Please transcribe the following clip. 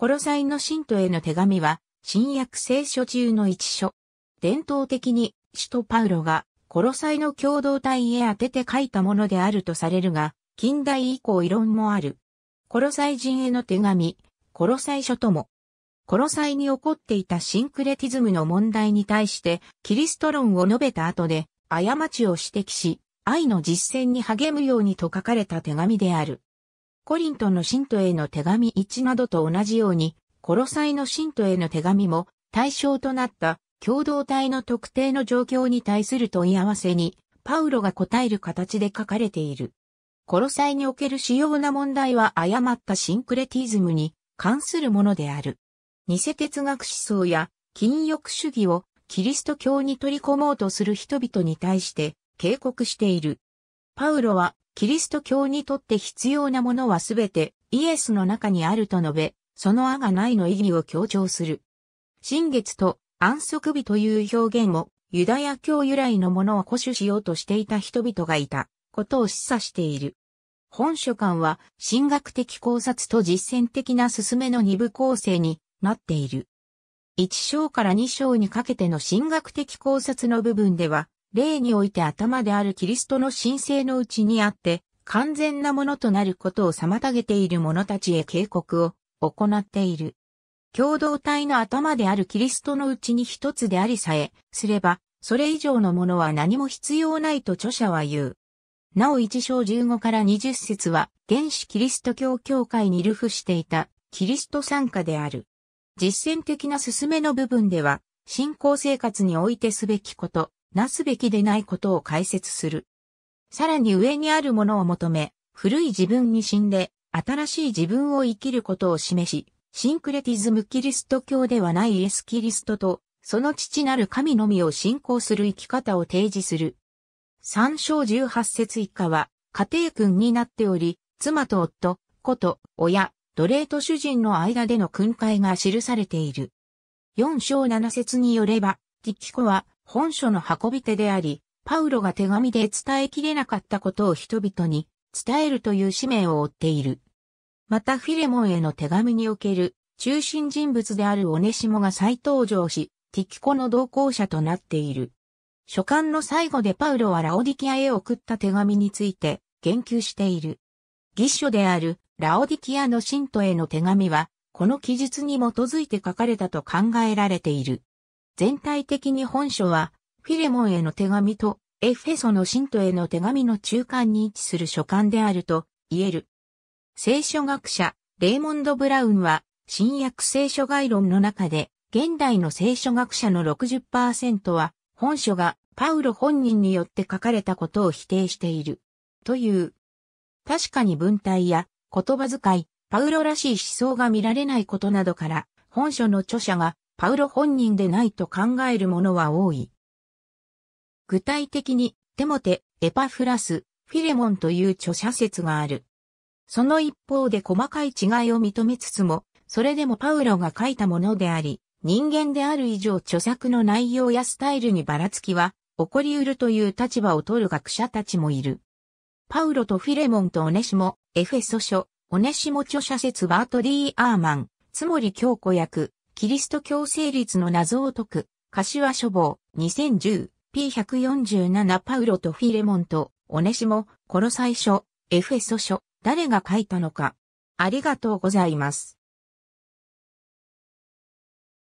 コロサイの信徒への手紙は、新約聖書中の一書。伝統的に、使徒パウロが、コロサイの共同体へ当てて書いたものであるとされるが、近代以降異論もある。コロサイ人への手紙、コロサイ書とも。コロサイに起こっていたシンクレティズムの問題に対して、キリスト論を述べた後で、過ちを指摘し、愛の実践に励むようにと書かれた手紙である。コリントの信徒への手紙1などと同じように、コロサイの信徒への手紙も対象となった共同体の特定の状況に対する問い合わせに、パウロが答える形で書かれている。コロサイにおける主要な問題は誤ったシンクレティズムに関するものである。偽哲学思想や禁欲主義をキリスト教に取り込もうとする人々に対して警告している。パウロはキリスト教にとって必要なものはすべてイエスの中にあると述べ、そのあがないの意義を強調する。新月と安息日という表現をユダヤ教由来のものを固守しようとしていた人々がいたことを示唆している。本書館は神学的考察と実践的な進めの二部構成になっている。一章から二章にかけての神学的考察の部分では、例において頭であるキリストの神聖のうちにあって、完全なものとなることを妨げている者たちへ警告を行っている。共同体の頭であるキリストのうちに一つでありさえ、すれば、それ以上のものは何も必要ないと著者は言う。なお一章15から20節は、原始キリスト教教会に流布していた、キリスト参加である。実践的な進めの部分では、信仰生活においてすべきこと、なすべきでないことを解説する。さらに上にあるものを求め、古い自分に死んで、新しい自分を生きることを示し、シンクレティズムキリスト教ではないイエスキリストと、その父なる神のみを信仰する生き方を提示する。三章十八節以下は、家庭訓になっており、妻と夫、子と親、奴隷と主人の間での訓戒が記されている。四章七節によれば、ティキコは本書の運び手であり、パウロが手紙で伝えきれなかったことを人々に伝えるという使命を負っている。またフィレモンへの手紙における中心人物であるオネシモが再登場し、ティキコの同行者となっている。書簡の最後でパウロはラオディキアへ送った手紙について言及している。義書であるラオディキアの信徒への手紙は、この記述に基づいて書かれたと考えられている。全体的に本書は、フィレモンへの手紙と、エフェソの信徒への手紙の中間に位置する書簡であると言える。聖書学者、レイモンド・ブラウンは、新約聖書概論の中で、現代の聖書学者の60%は、本書がパウロ本人によって書かれたことを否定している。という。確かに文体や言葉遣い、パウロらしい思想が見られないことなどから、本書の著者がパウロ本人でないと考える者は多い。具体的に、テモテ、エパフラス、フィレモンという著者説がある。その一方で細かい違いを認めつつも、それでもパウロが書いたものであり、人間である以上著作の内容やスタイルにばらつきは起こり得るという立場を取る学者たちもいる。パウロとフィレモンとオネシモ、エフェソ書、オネシモ著者説バートリー・アーマン、つもり京子役、キリスト教成立の謎を解く、柏書房、2010、P147 パウロとフィレモンと、オネシモ、コロ最初、エフェソ書、誰が書いたのか。ありがとうございます。